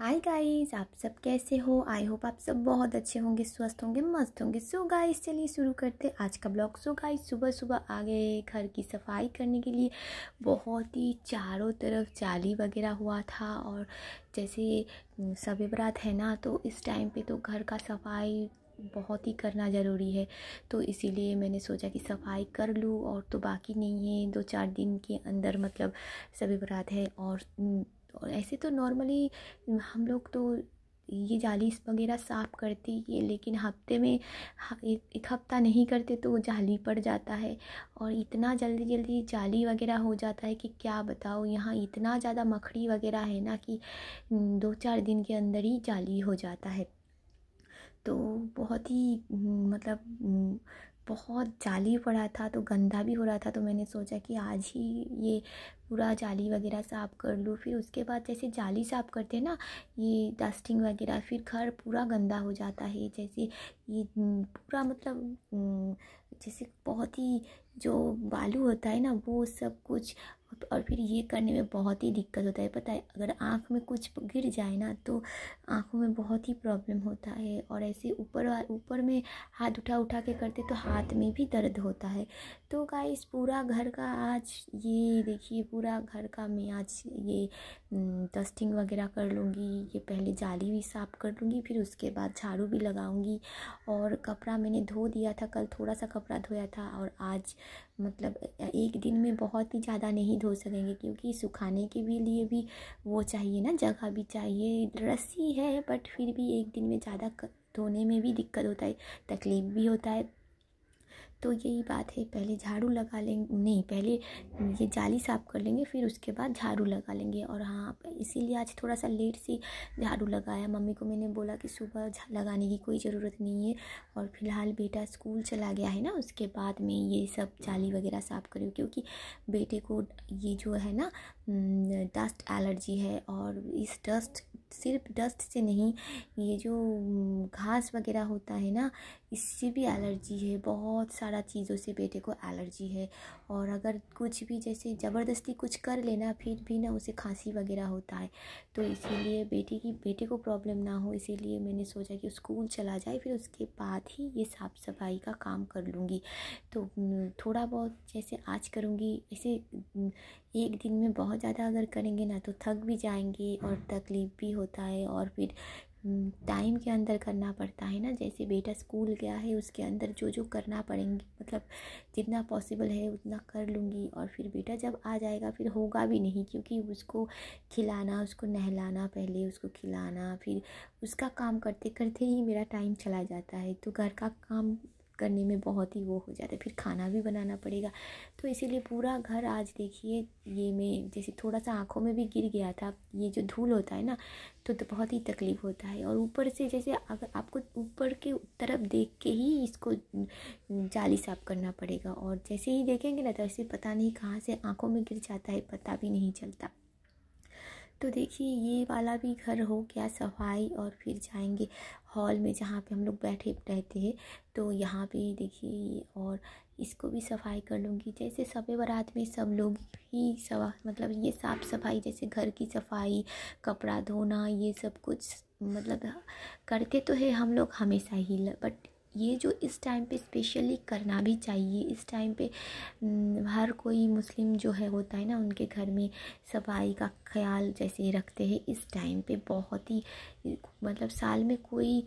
hi guys आप सब कैसे हो आई होप आप सब बहुत अच्छे होंगे स्वस्थ होंगे मस्त होंगे सो गाइस चलिए शुरू करते आज का ब्लॉग सो गाइस सुबह सुबह आ गए घर की सफाई करने के लिए बहुत ही चारों तरफ जाली वगैरह हुआ था और जैसे सभी बरात है ना तो इस टाइम पे तो घर का सफाई बहुत ही करना ज़रूरी है तो इसीलिए मैंने सोचा कि सफाई कर लूँ और तो बाकी नहीं है दो चार दिन के अंदर मतलब सभी बरात है और और ऐसे तो नॉर्मली हम लोग तो ये जाली वगैरह साफ़ करते ही लेकिन हफ्ते में एक, एक हफ्ता नहीं करते तो जाली पड़ जाता है और इतना जल्दी जल्दी जाली वगैरह हो जाता है कि क्या बताओ यहाँ इतना ज़्यादा मखड़ी वगैरह है ना कि दो चार दिन के अंदर ही जाली हो जाता है तो बहुत ही मतलब बहुत जाली पड़ा था तो गंदा भी हो रहा था तो मैंने सोचा कि आज ही ये पूरा जाली वगैरह साफ़ कर लूँ फिर उसके बाद जैसे जाली साफ़ करते हैं ना ये डस्टिंग वगैरह फिर घर पूरा गंदा हो जाता है जैसे ये पूरा मतलब जैसे बहुत ही जो बालू होता है ना वो सब कुछ और फिर ये करने में बहुत ही दिक्कत होता है पता है अगर आँख में कुछ गिर जाए ना तो आँखों में बहुत ही प्रॉब्लम होता है और ऐसे ऊपर ऊपर में हाथ उठा उठा के करते तो हाथ में भी दर्द होता है तो गाइस पूरा घर का आज ये देखिए पूरा घर का मैं आज ये डस्टिंग वगैरह कर लूँगी ये पहले जाली भी साफ़ कर लूँगी फिर उसके बाद झाड़ू भी लगाऊँगी और कपड़ा मैंने धो दिया था कल थोड़ा सा कपड़ा धोया था और आज मतलब एक दिन में बहुत ही ज़्यादा नहीं धो सकेंगे क्योंकि सुखाने के भी लिए भी वो चाहिए ना जगह भी चाहिए रस्सी है बट फिर भी एक दिन में ज़्यादा धोने में भी दिक्कत होता है तकलीफ़ भी होता है तो यही बात है पहले झाड़ू लगा लेंगे नहीं पहले ये जाली साफ़ कर लेंगे फिर उसके बाद झाड़ू लगा लेंगे और हाँ इसीलिए आज थोड़ा सा लेट से झाड़ू लगाया मम्मी को मैंने बोला कि सुबह लगाने की कोई ज़रूरत नहीं है और फिलहाल बेटा स्कूल चला गया है ना उसके बाद में ये सब जाली वगैरह साफ़ करी क्योंकि बेटे को ये जो है ना डस्ट एलर्जी है और इस डस्ट सिर्फ डस्ट से नहीं ये जो घास वगैरह होता है ना इससे भी एलर्जी है बहुत सारा सारा चीज़ों से बेटे को एलर्जी है और अगर कुछ भी जैसे ज़बरदस्ती कुछ कर लेना फिर भी ना उसे खांसी वगैरह होता है तो इसीलिए बेटे की बेटे को प्रॉब्लम ना हो इसीलिए मैंने सोचा कि स्कूल चला जाए फिर उसके बाद ही ये साफ़ सफाई का काम कर लूँगी तो थोड़ा बहुत जैसे आज करूँगी ऐसे एक दिन में बहुत ज़्यादा अगर करेंगे ना तो थक भी जाएंगे और तकलीफ़ भी होता है और फिर टाइम के अंदर करना पड़ता है ना जैसे बेटा स्कूल गया है उसके अंदर जो जो करना पड़ेंगे मतलब जितना पॉसिबल है उतना कर लूँगी और फिर बेटा जब आ जाएगा फिर होगा भी नहीं क्योंकि उसको खिलाना उसको नहलाना पहले उसको खिलाना फिर उसका काम करते करते ही मेरा टाइम चला जाता है तो घर का काम करने में बहुत ही वो हो जाता है फिर खाना भी बनाना पड़ेगा तो इसीलिए पूरा घर आज देखिए ये मैं जैसे थोड़ा सा आँखों में भी गिर गया था ये जो धूल होता है ना तो, तो बहुत ही तकलीफ़ होता है और ऊपर से जैसे अगर आपको ऊपर के तरफ देख के ही इसको जाली साफ करना पड़ेगा और जैसे ही देखेंगे ना तो ऐसे पता नहीं कहाँ से आँखों में गिर जाता है पता भी नहीं चलता तो देखिए ये वाला भी घर हो गया सफाई और फिर जाएंगे हॉल में जहाँ पे हम लोग बैठे रहते हैं तो यहाँ पे देखिए और इसको भी सफाई कर लूँगी जैसे सबे बारात में सब लोग ही सवा मतलब ये साफ़ सफाई जैसे घर की सफाई कपड़ा धोना ये सब कुछ मतलब करते तो है हम लोग हमेशा ही बट ये जो इस टाइम पे स्पेशली करना भी चाहिए इस टाइम पे हम्म, हर कोई मुस्लिम जो है होता है ना उनके घर में सफाई का ख्याल जैसे रखते हैं इस टाइम पे बहुत ही मतलब साल में कोई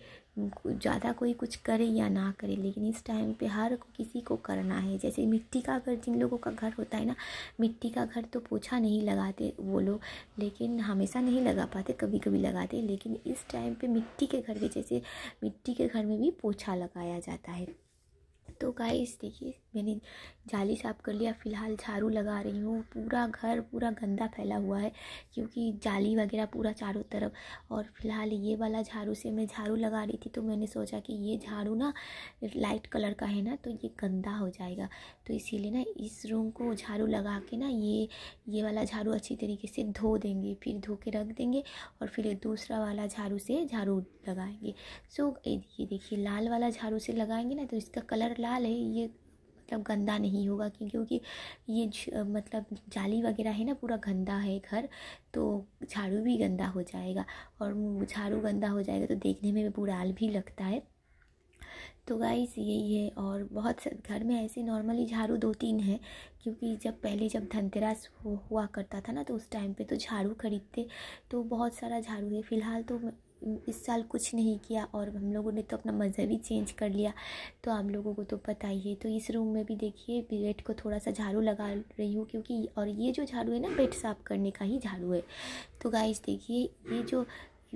ज़्यादा कोई कुछ करे या ना करे लेकिन इस टाइम पे हर किसी को करना है जैसे मिट्टी का घर जिन लोगों का घर होता है ना मिट्टी का घर तो पोछा नहीं लगाते वो लोग लेकिन हमेशा नहीं लगा पाते कभी कभी लगाते लेकिन इस टाइम पे मिट्टी के घर में जैसे मिट्टी के घर में भी पोछा लगाया जाता है तो गाइस देखिए मैंने जाली साफ़ कर लिया फ़िलहाल झाड़ू लगा रही हूँ पूरा घर पूरा गंदा फैला हुआ है क्योंकि जाली वगैरह पूरा चारों तरफ और फिलहाल ये वाला झाड़ू से मैं झाड़ू लगा रही थी तो मैंने सोचा कि ये झाड़ू ना लाइट कलर का है ना तो ये गंदा हो जाएगा तो इसीलिए ना इस रूम को झाड़ू लगा के ना ये ये वाला झाड़ू अच्छी तरीके से धो देंगे फिर धो के रख देंगे और फिर दूसरा वाला झाड़ू से झाड़ू लगाएंगे सो ये देखिए लाल वाला झाड़ू से लगाएंगे ना तो इसका कलर लाल है ये मतलब गंदा नहीं होगा क्योंकि ये मतलब जाली वगैरह है ना पूरा गंदा है घर तो झाड़ू भी गंदा हो जाएगा और झाड़ू गंदा हो जाएगा तो देखने में बुरा भी लगता है तो गाइस यही है और बहुत घर में ऐसे नॉर्मली झाड़ू दो तीन है क्योंकि जब पहले जब धनतेरस हुआ करता था ना तो उस टाइम पे तो झाड़ू खरीदते तो बहुत सारा झाड़ू है फ़िलहाल तो इस साल कुछ नहीं किया और हम लोगों ने तो अपना मज़ा भी चेंज कर लिया तो आप लोगों को तो पता ही है तो इस रूम में भी देखिए बेड को थोड़ा सा झाड़ू लगा रही हूँ क्योंकि और ये जो झाड़ू है ना बेड साफ़ करने का ही झाड़ू है तो गाइस देखिए ये जो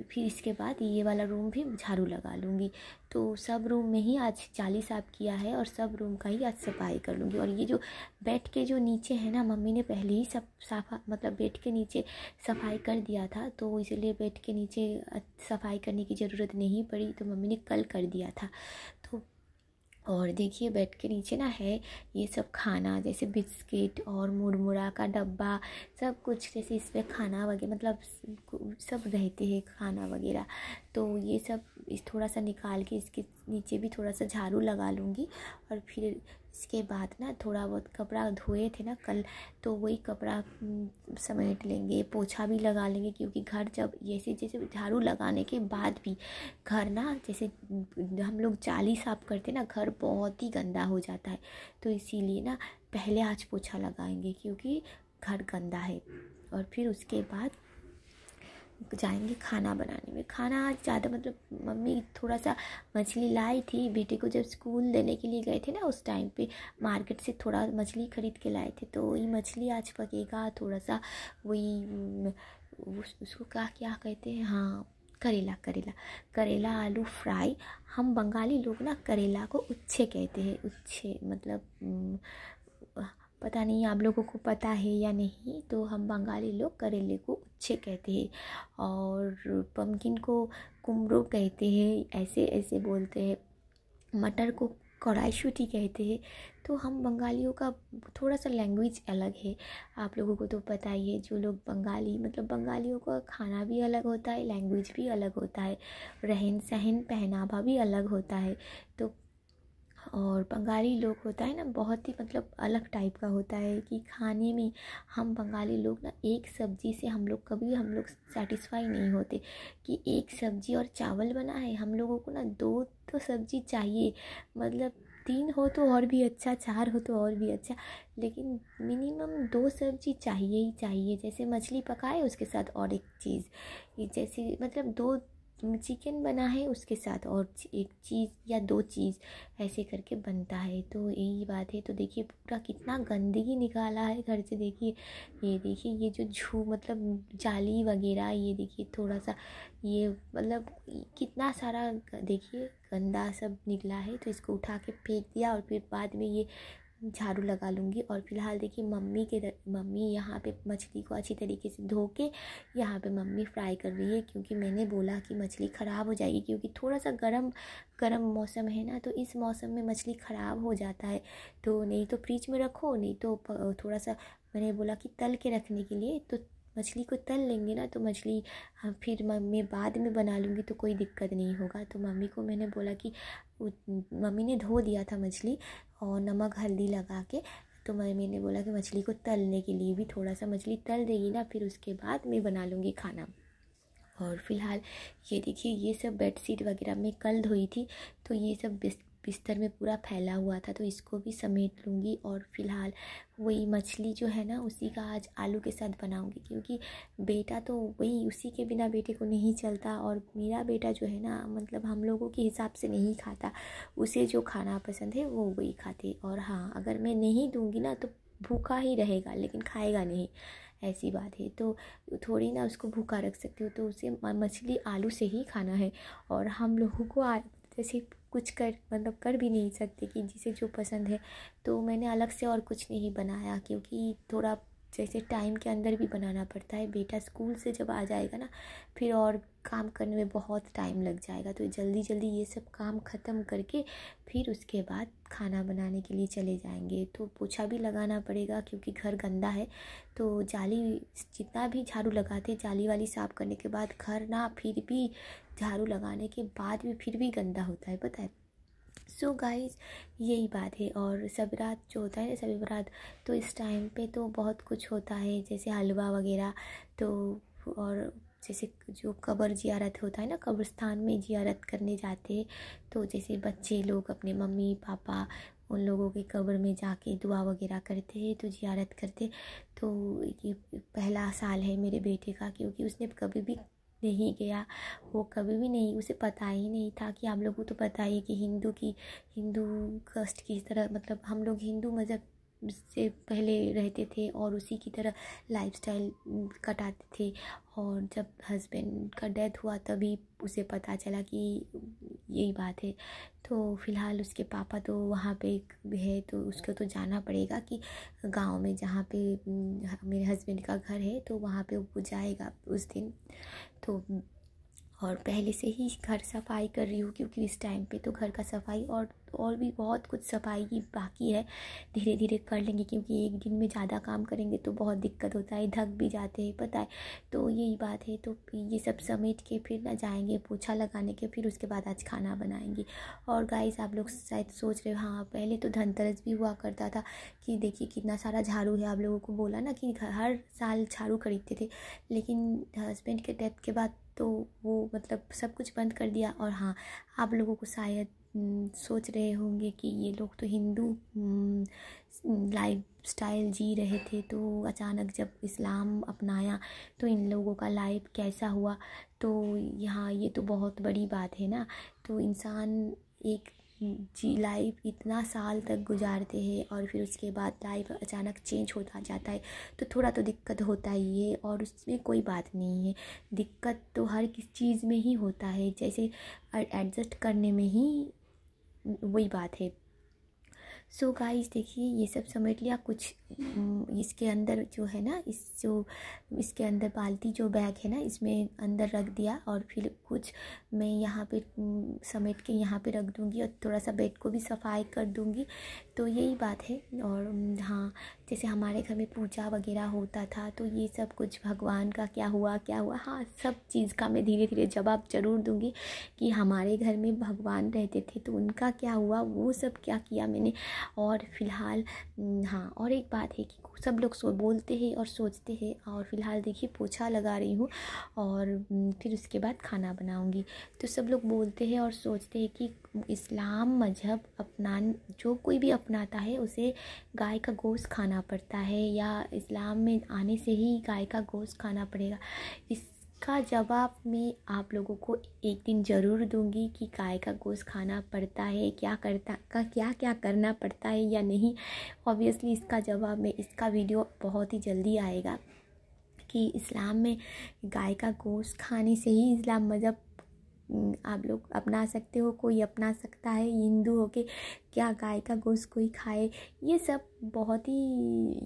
फिर इसके बाद ये वाला रूम भी झाड़ू लगा लूँगी तो सब रूम में ही आज चालीस आप किया है और सब रूम का ही आज सफाई कर लूँगी और ये जो बेड के जो नीचे है ना मम्मी ने पहले ही सब साफा मतलब बेड के नीचे सफाई कर दिया था तो इसलिए बेड के नीचे सफाई करने की ज़रूरत नहीं पड़ी तो मम्मी ने कल कर दिया था और देखिए बेड के नीचे ना है ये सब खाना जैसे बिस्किट और मुरमुरा का डब्बा सब कुछ जैसे इसमें खाना वगैरह मतलब सब रहते हैं खाना वगैरह तो ये सब इस थोड़ा सा निकाल के इसके नीचे भी थोड़ा सा झाड़ू लगा लूँगी और फिर इसके बाद ना थोड़ा बहुत कपड़ा धोए थे ना कल तो वही कपड़ा समेट लेंगे पोछा भी लगा लेंगे क्योंकि घर जब जैसे जैसे झाड़ू लगाने के बाद भी घर ना जैसे हम लोग जाली साफ़ करते ना घर बहुत ही गंदा हो जाता है तो इसीलिए ना पहले आज पोछा लगाएंगे क्योंकि घर गंदा है और फिर उसके बाद जाएंगे खाना बनाने में खाना आज ज़्यादा मतलब मम्मी थोड़ा सा मछली लाई थी बेटे को जब स्कूल देने के लिए गए थे ना उस टाइम पे मार्केट से थोड़ा मछली ख़रीद के लाए थे तो ये मछली आज पकेगा थोड़ा सा वही उस, उसको क्या क्या कहते हैं हाँ करेला करेला करेला आलू फ्राई हम बंगाली लोग ना करेला को उच्छे कहते हैं उच्छे मतलब पता नहीं आप लोगों को पता है या नहीं तो हम बंगाली लोग करेले को उच्छे कहते हैं और पम्पकिन को कुमड़ो कहते हैं ऐसे ऐसे बोलते हैं मटर को कड़ाईशूटी कहते हैं तो हम बंगालियों का थोड़ा सा लैंग्वेज अलग है आप लोगों को तो पता ही है जो लोग बंगाली मतलब बंगालियों का खाना भी अलग होता है लैंग्वेज भी अलग होता है रहन सहन पहनावा भी अलग होता है तो और बंगाली लोग होता है ना बहुत ही मतलब अलग टाइप का होता है कि खाने में हम बंगाली लोग ना एक सब्ज़ी से हम लोग कभी हम लोग सेटिस्फाई नहीं होते कि एक सब्ज़ी और चावल बना है हम लोगों को ना दो तो सब्ज़ी चाहिए मतलब तीन हो तो और भी अच्छा चार हो तो और भी अच्छा लेकिन मिनिमम दो सब्जी चाहिए ही चाहिए जैसे मछली पकाए उसके साथ और एक चीज़ जैसे मतलब दो चिकन बना है उसके साथ और एक चीज़ या दो चीज़ ऐसे करके बनता है तो यही बात है तो देखिए पूरा कितना गंदगी निकाला है घर से देखिए ये देखिए ये जो झू मतलब जाली वगैरह ये देखिए थोड़ा सा ये मतलब कितना सारा देखिए गंदा सब निकला है तो इसको उठा के फेंक दिया और फिर बाद में ये झाड़ू लगा लूँगी और फिलहाल देखिए मम्मी के मम्मी यहाँ पे मछली को अच्छी तरीके से धो के यहाँ पे मम्मी फ्राई कर रही है क्योंकि मैंने बोला कि मछली ख़राब हो जाएगी क्योंकि थोड़ा सा गर्म गर्म मौसम है ना तो इस मौसम में मछली ख़राब हो जाता है तो नहीं तो फ्रिज में रखो नहीं तो थोड़ा सा मैंने बोला कि तल के रखने के लिए तो मछली को तल लेंगे ना तो मछली हाँ, फिर मैं बाद में बना लूँगी तो कोई दिक्कत नहीं होगा तो मम्मी को मैंने बोला कि मम्मी ने धो दिया था मछली और नमक हल्दी लगा के तो मम्मी ने बोला कि मछली को तलने के लिए भी थोड़ा सा मछली तल देगी ना फिर उसके बाद मैं बना लूँगी खाना और फिलहाल ये देखिए ये सब बेडशीट वगैरह मैं कल धोई थी तो ये सब बिस्तर में पूरा फैला हुआ था तो इसको भी समेट लूँगी और फिलहाल वही मछली जो है ना उसी का आज आलू के साथ बनाऊँगी क्योंकि बेटा तो वही उसी के बिना बेटे को नहीं चलता और मेरा बेटा जो है ना मतलब हम लोगों के हिसाब से नहीं खाता उसे जो खाना पसंद है वो वही खाते और हाँ अगर मैं नहीं दूँगी ना तो भूखा ही रहेगा लेकिन खाएगा नहीं ऐसी बात है तो थोड़ी ना उसको भूखा रख सकती हो तो उसे मछली आलू से ही खाना है और हम लोगों को जैसे कुछ कर मतलब कर भी नहीं सकते कि जिसे जो पसंद है तो मैंने अलग से और कुछ नहीं बनाया क्योंकि थोड़ा जैसे टाइम के अंदर भी बनाना पड़ता है बेटा स्कूल से जब आ जाएगा ना फिर और काम करने में बहुत टाइम लग जाएगा तो जल्दी जल्दी ये सब काम ख़त्म करके फिर उसके बाद खाना बनाने के लिए चले जाएंगे तो पोछा भी लगाना पड़ेगा क्योंकि घर गंदा है तो जाली जितना भी झाड़ू लगाते जाली वाली साफ़ करने के बाद घर ना फिर भी झाड़ू लगाने के बाद भी फिर भी गंदा होता है पता है सो तो गाइज यही बात है और सबरात जो होता है ना सभी बरात तो इस टाइम पे तो बहुत कुछ होता है जैसे हलवा वगैरह तो और जैसे जो कब्र जियारत होता है ना कब्रस्तान में जियारत करने जाते हैं तो जैसे बच्चे लोग अपने मम्मी पापा उन लोगों के कब्र में जाके दुआ वगैरह करते हैं तो जियारत करते तो ये पहला साल है मेरे बेटे का क्योंकि उसने कभी भी नहीं गया वो कभी भी नहीं उसे पता ही नहीं था कि आप लोगों को तो पता ही कि हिंदू की हिंदू कस्ट की तरह मतलब हम लोग हिंदू मज़हब से पहले रहते थे और उसी की तरह लाइफस्टाइल कटाते थे और जब हस्बैंड का डेथ हुआ तभी उसे पता चला कि यही बात है तो फ़िलहाल उसके पापा तो वहाँ पे है तो उसको तो जाना पड़ेगा कि गांव में जहाँ पे हम्म, मेरे हस्बैंड का घर है तो वहाँ पे वो जाएगा उस दिन तो और पहले से ही घर सफाई कर रही हूँ क्योंकि इस टाइम पे तो घर का सफाई और और भी बहुत कुछ सफाई की बाकी है धीरे धीरे कर लेंगे क्योंकि एक दिन में ज़्यादा काम करेंगे तो बहुत दिक्कत होता है थक भी जाते हैं पता है तो यही बात है तो ये सब समेट के फिर ना जाएंगे पोछा लगाने के फिर उसके बाद आज खाना बनाएंगे और गाइस आप लोग शायद सोच रहे हो हाँ पहले तो धनतरस भी हुआ करता था कि देखिए कितना सारा झाड़ू है आप लोगों को बोला ना कि हर साल झाड़ू खरीदते थे लेकिन हस्बैंड के डेथ के बाद तो वो मतलब सब कुछ बंद कर दिया और हाँ आप लोगों को शायद सोच रहे होंगे कि ये लोग तो हिंदू लाइफ स्टाइल जी रहे थे तो अचानक जब इस्लाम अपनाया तो इन लोगों का लाइफ कैसा हुआ तो यहाँ ये तो बहुत बड़ी बात है ना तो इंसान एक जी लाइफ इतना साल तक गुजारते हैं और फिर उसके बाद लाइफ अचानक चेंज होता जाता है तो थोड़ा तो दिक्कत होता ही है और उसमें कोई बात नहीं है दिक्कत तो हर किस चीज़ में ही होता है जैसे एडजस्ट करने में ही वही बात है सो so गाइस देखिए ये सब समेट लिया कुछ हम्म, इसके अंदर जो है ना इस जो इसके अंदर बाल्टी जो बैग है ना इसमें अंदर रख दिया और फिर कुछ मैं यहाँ पे हम्म, समेट के यहाँ पे रख दूँगी और थोड़ा सा बेड को भी सफाई कर दूँगी तो यही बात है और हाँ जैसे हमारे घर में पूजा वगैरह होता था तो ये सब कुछ भगवान का क्या हुआ क्या हुआ हाँ सब चीज़ का मैं धीरे धीरे जवाब ज़रूर दूँगी कि हमारे घर में भगवान रहते थे तो उनका क्या हुआ वो सब क्या किया मैंने और फ़िलहाल हाँ और एक बात है कि सब लोग सो बोलते हैं और सोचते हैं और फ़िलहाल देखिए पोछा लगा रही हूँ और फिर उसके बाद खाना बनाऊँगी तो सब लोग बोलते हैं और सोचते हैं कि इस्लाम मज़हब अपनान जो कोई भी अप अपनाता है उसे गाय का गोश्त खाना पड़ता है या इस्लाम में आने से ही गाय का गोश्त खाना पड़ेगा इसका जवाब मैं आप लोगों को एक दिन ज़रूर दूंगी कि गाय का गोश्त खाना पड़ता है क्या करता का क्या क्या करना पड़ता है या नहीं ऑब्वियसली इसका जवाब में इसका वीडियो बहुत ही जल्दी आएगा कि इस्लाम में गाय का गोश्त खाने से ही इस्लाम मज़हब आप लोग अपना सकते हो कोई अपना सकता है हिंदू हो के क्या गाय का गोश्त कोई खाए ये सब बहुत ही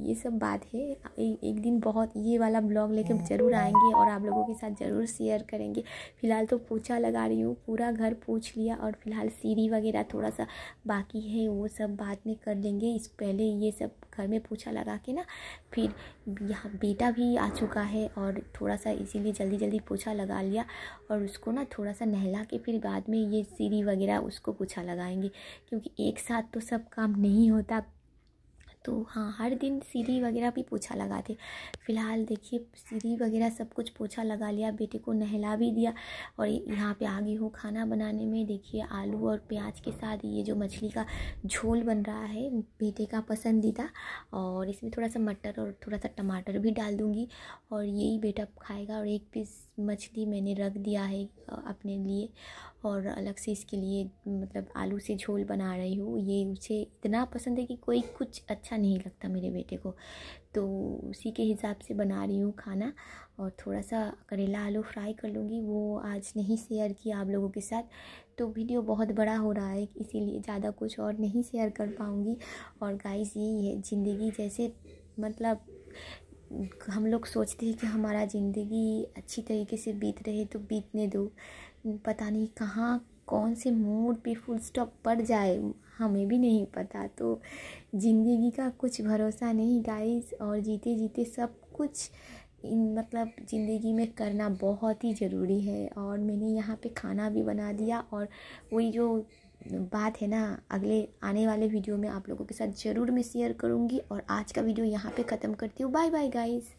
ये सब बात है ए, एक दिन बहुत ये वाला ब्लॉग लेके ज़रूर आएंगे और आप लोगों के साथ ज़रूर शेयर करेंगे फ़िलहाल तो पोछा लगा रही हूँ पूरा घर पूछ लिया और फिलहाल सीढ़ी वगैरह थोड़ा सा बाकी है वो सब बाद में कर लेंगे इस पहले ये सब घर में पोछा लगा के ना फिर यहाँ बेटा भी आ चुका है और थोड़ा सा इसीलिए जल्दी जल्दी पोछा लगा लिया और उसको ना थोड़ा सा नहला के फिर बाद में ये सीढ़ी वगैरह उसको पोछा लगाएंगे क्योंकि एक साथ तो सब काम नहीं होता तो हाँ हर दिन सीढ़ी वगैरह भी पोछा लगाते फ़िलहाल देखिए सीढ़ी वगैरह सब कुछ पोछा लगा लिया बेटे को नहला भी दिया और यहाँ पे आ गई हूँ खाना बनाने में देखिए आलू और प्याज के साथ ये जो मछली का झोल बन रहा है बेटे का पसंदीदा और इसमें थोड़ा सा मटर और थोड़ा सा टमाटर भी डाल दूँगी और यही बेटा खाएगा और एक पीस मछली मैंने रख दिया है अपने लिए और अलग से इसके लिए मतलब आलू से झोल बना रही हूँ ये उसे इतना पसंद है कि कोई कुछ अच्छा नहीं लगता मेरे बेटे को तो उसी के हिसाब से बना रही हूँ खाना और थोड़ा सा करेला आलू फ्राई कर लूँगी वो आज नहीं शेयर किया आप लोगों के साथ तो वीडियो बहुत बड़ा हो रहा है इसीलिए ज़्यादा कुछ और नहीं शेयर कर पाऊँगी और गाइस यही है ज़िंदगी जैसे मतलब हम लोग सोचते हैं कि हमारा ज़िंदगी अच्छी तरीके से बीत रहे तो बीतने दो पता नहीं कहाँ कौन से मूड पे फुल स्टॉप पड़ जाए हमें भी नहीं पता तो ज़िंदगी का कुछ भरोसा नहीं गाइस और जीते जीते सब कुछ इन मतलब ज़िंदगी में करना बहुत ही ज़रूरी है और मैंने यहाँ पे खाना भी बना दिया और वही जो बात है ना अगले आने वाले वीडियो में आप लोगों के साथ ज़रूर मैं शेयर करूँगी और आज का वीडियो यहाँ पे ख़त्म करती हूँ बाय बाय गाइज़